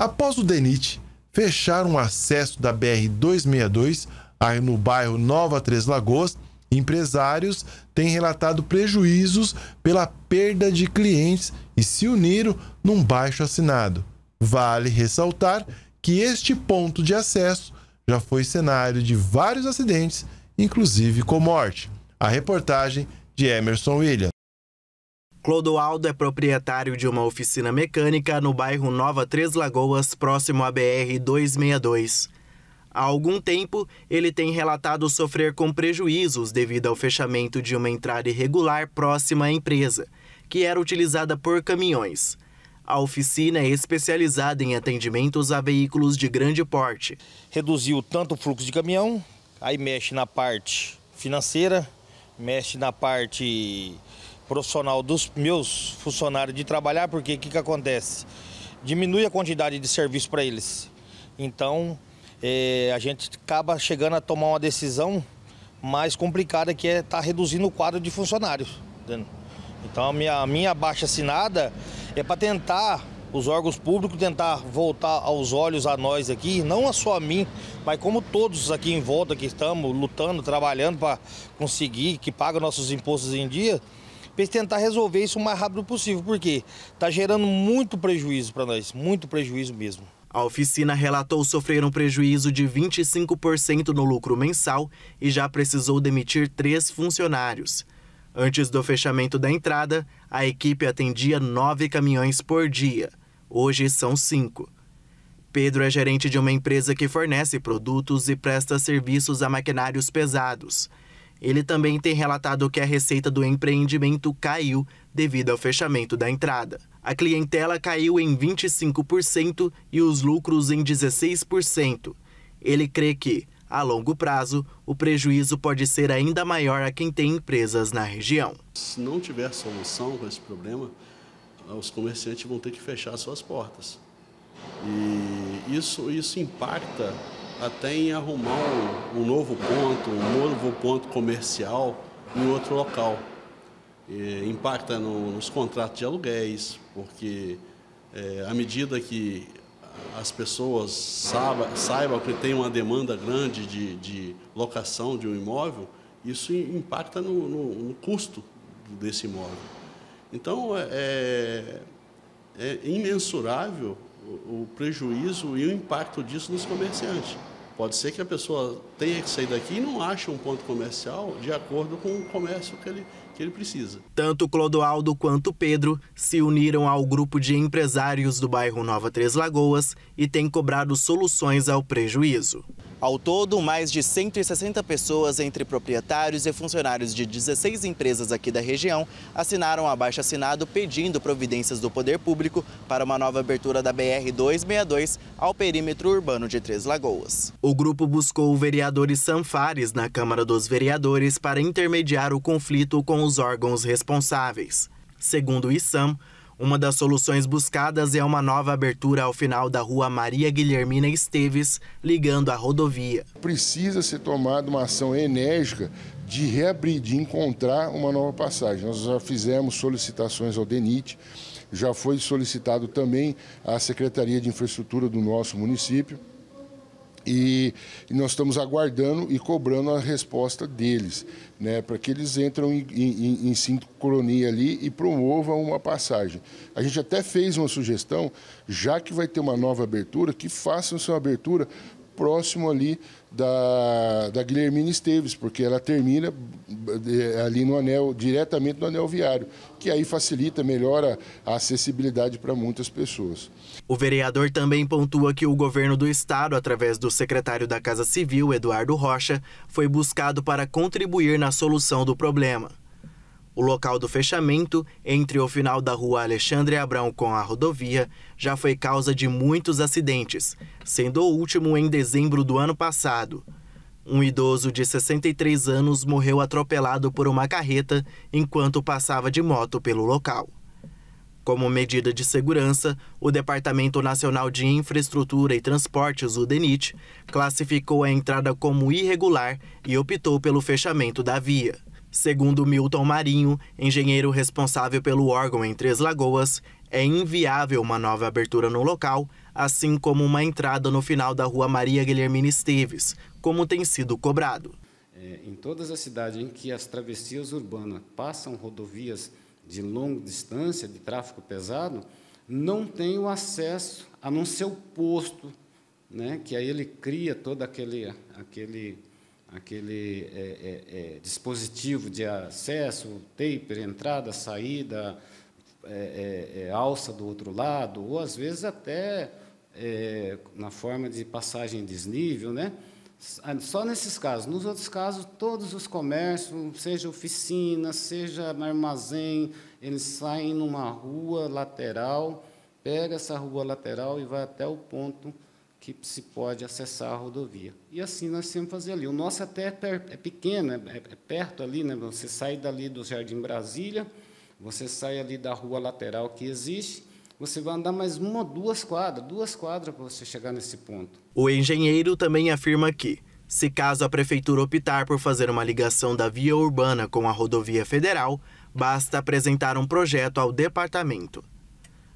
Após o DENIT fechar um acesso da BR-262, no bairro Nova Três Lagoas, empresários têm relatado prejuízos pela perda de clientes e se uniram num baixo assinado. Vale ressaltar que este ponto de acesso já foi cenário de vários acidentes, inclusive com morte. A reportagem de Emerson William. Clodoaldo é proprietário de uma oficina mecânica no bairro Nova Três Lagoas, próximo à BR-262. Há algum tempo, ele tem relatado sofrer com prejuízos devido ao fechamento de uma entrada irregular próxima à empresa, que era utilizada por caminhões. A oficina é especializada em atendimentos a veículos de grande porte. Reduziu tanto o fluxo de caminhão, aí mexe na parte financeira, mexe na parte profissional dos meus funcionários de trabalhar, porque o que, que acontece? Diminui a quantidade de serviço para eles. Então, é, a gente acaba chegando a tomar uma decisão mais complicada, que é estar tá reduzindo o quadro de funcionários. Então, a minha, a minha baixa assinada é para tentar os órgãos públicos tentar voltar aos olhos a nós aqui, não só a mim, mas como todos aqui em volta que estamos lutando, trabalhando para conseguir que pagam nossos impostos em dia, para tentar resolver isso o mais rápido possível, porque está gerando muito prejuízo para nós, muito prejuízo mesmo. A oficina relatou sofrer um prejuízo de 25% no lucro mensal e já precisou demitir três funcionários. Antes do fechamento da entrada, a equipe atendia nove caminhões por dia. Hoje são cinco. Pedro é gerente de uma empresa que fornece produtos e presta serviços a maquinários pesados. Ele também tem relatado que a receita do empreendimento caiu devido ao fechamento da entrada. A clientela caiu em 25% e os lucros em 16%. Ele crê que, a longo prazo, o prejuízo pode ser ainda maior a quem tem empresas na região. Se não tiver solução para esse problema, os comerciantes vão ter que fechar suas portas. E isso, isso impacta até em arrumar um, um novo ponto, um novo ponto comercial em outro local. E impacta no, nos contratos de aluguéis, porque é, à medida que as pessoas saibam, saibam que tem uma demanda grande de, de locação de um imóvel, isso impacta no, no, no custo desse imóvel. Então, é, é, é imensurável o prejuízo e o impacto disso nos comerciantes. Pode ser que a pessoa tenha que sair daqui e não ache um ponto comercial de acordo com o comércio que ele, que ele precisa. Tanto Clodoaldo quanto Pedro se uniram ao grupo de empresários do bairro Nova Três Lagoas e têm cobrado soluções ao prejuízo. Ao todo, mais de 160 pessoas, entre proprietários e funcionários de 16 empresas aqui da região, assinaram abaixo assinado pedindo providências do poder público para uma nova abertura da BR-262 ao perímetro urbano de Três Lagoas. O grupo buscou vereadores Sanfares na Câmara dos Vereadores para intermediar o conflito com os órgãos responsáveis. Segundo o ISAM, uma das soluções buscadas é uma nova abertura ao final da rua Maria Guilhermina Esteves, ligando à rodovia. Precisa ser tomada uma ação enérgica de reabrir, de encontrar uma nova passagem. Nós já fizemos solicitações ao DENIT, já foi solicitado também à Secretaria de Infraestrutura do nosso município. E, e nós estamos aguardando e cobrando a resposta deles, né, para que eles entram em, em, em sincronia ali e promovam uma passagem. A gente até fez uma sugestão, já que vai ter uma nova abertura, que façam sua abertura próximo ali da, da Guilhermina Esteves, porque ela termina eh, ali no anel, diretamente no anel viário, que aí facilita, melhora a acessibilidade para muitas pessoas. O vereador também pontua que o governo do estado, através do secretário da Casa Civil, Eduardo Rocha, foi buscado para contribuir na solução do problema. O local do fechamento, entre o final da rua Alexandre Abrão com a rodovia, já foi causa de muitos acidentes, sendo o último em dezembro do ano passado. Um idoso de 63 anos morreu atropelado por uma carreta enquanto passava de moto pelo local. Como medida de segurança, o Departamento Nacional de Infraestrutura e Transportes, o DENIT, classificou a entrada como irregular e optou pelo fechamento da via. Segundo Milton Marinho, engenheiro responsável pelo órgão em Três Lagoas, é inviável uma nova abertura no local, assim como uma entrada no final da rua Maria Guilhermina Esteves, como tem sido cobrado. É, em todas as cidades em que as travessias urbanas passam rodovias de longa distância, de tráfego pesado, não tem o acesso a não ser o posto, né, que aí ele cria todo aquele, aquele aquele é, é, é, dispositivo de acesso, taper, entrada, saída, é, é, é, alça do outro lado, ou às vezes até na forma de passagem desnível, né? Ah, só nesses casos. Nos outros casos, todos os comércios, seja oficina, seja armazém, eles saem numa rua lateral, pega essa rua lateral e vai até o ponto que se pode acessar a rodovia. E assim nós temos que fazer ali. O nosso até é, é pequeno, é, é, é perto ali, né? você sai dali do Jardim Brasília, você sai ali da rua lateral que existe, você vai andar mais uma, duas quadras, duas quadras para você chegar nesse ponto. O engenheiro também afirma que, se caso a prefeitura optar por fazer uma ligação da via urbana com a rodovia federal, basta apresentar um projeto ao departamento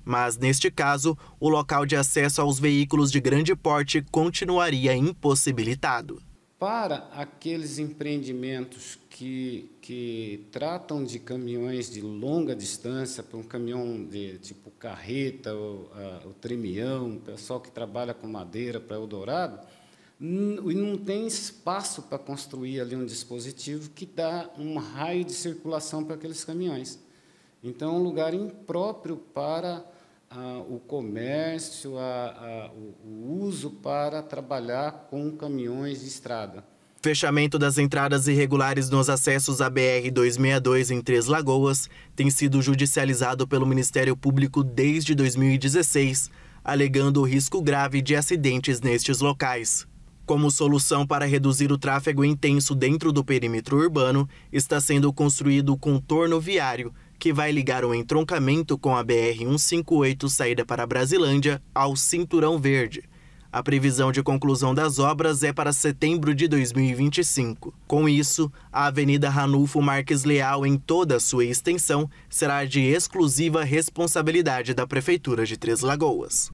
mas neste caso, o local de acesso aos veículos de grande porte continuaria impossibilitado. Para aqueles empreendimentos que, que tratam de caminhões de longa distância, para um caminhão de tipo carreta, ou, ah, o tremião, o pessoal que trabalha com madeira para Eldorado, e não tem espaço para construir ali um dispositivo que dá um raio de circulação para aqueles caminhões. Então, é um lugar impróprio para o comércio, a, a, o uso para trabalhar com caminhões de estrada. Fechamento das entradas irregulares nos acessos à BR-262 em Três Lagoas tem sido judicializado pelo Ministério Público desde 2016, alegando o risco grave de acidentes nestes locais. Como solução para reduzir o tráfego intenso dentro do perímetro urbano, está sendo construído o contorno viário, que vai ligar o entroncamento com a BR-158 saída para Brasilândia ao Cinturão Verde. A previsão de conclusão das obras é para setembro de 2025. Com isso, a Avenida Ranulfo Marques Leal, em toda a sua extensão, será de exclusiva responsabilidade da Prefeitura de Três Lagoas.